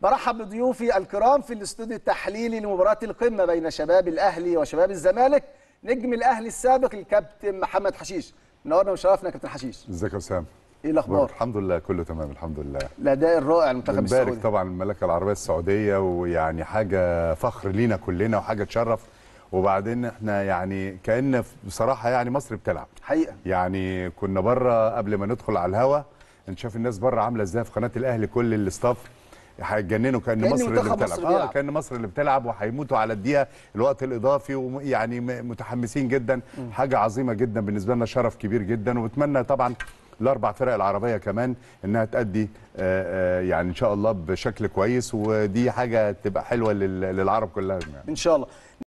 برحب بضيوفي الكرام في الاستوديو التحليلي لمباراه القمه بين شباب الاهلي وشباب الزمالك نجم الاهلي السابق الكابتن محمد حشيش منورنا وشرفنا كابتن حشيش ازيك يا اسامه ايه الاخبار الحمد لله كله تمام الحمد لله الاداء الرائع المنتخب السعودي بنبارك طبعا المملكه العربيه السعوديه ويعني حاجه فخر لينا كلنا وحاجه تشرف وبعدين احنا يعني كان بصراحه يعني مصر بتلعب حقيقه يعني كنا بره قبل ما ندخل على الهوا نشوف الناس بره عامله ازاي في قناه الاهلي كل الاستاف هيتجننوا كان, مصر اللي بتلعب اه كان مصر اللي بتلعب وهيموتوا على الدقيقه الوقت الاضافي ويعني متحمسين جدا حاجه عظيمه جدا بالنسبه لنا شرف كبير جدا وبتمنى طبعا الاربع فرق العربيه كمان انها تادي آه، آه، يعني ان شاء الله بشكل كويس ودي حاجه تبقى حلوه للعرب كلها يعني. ان شاء الله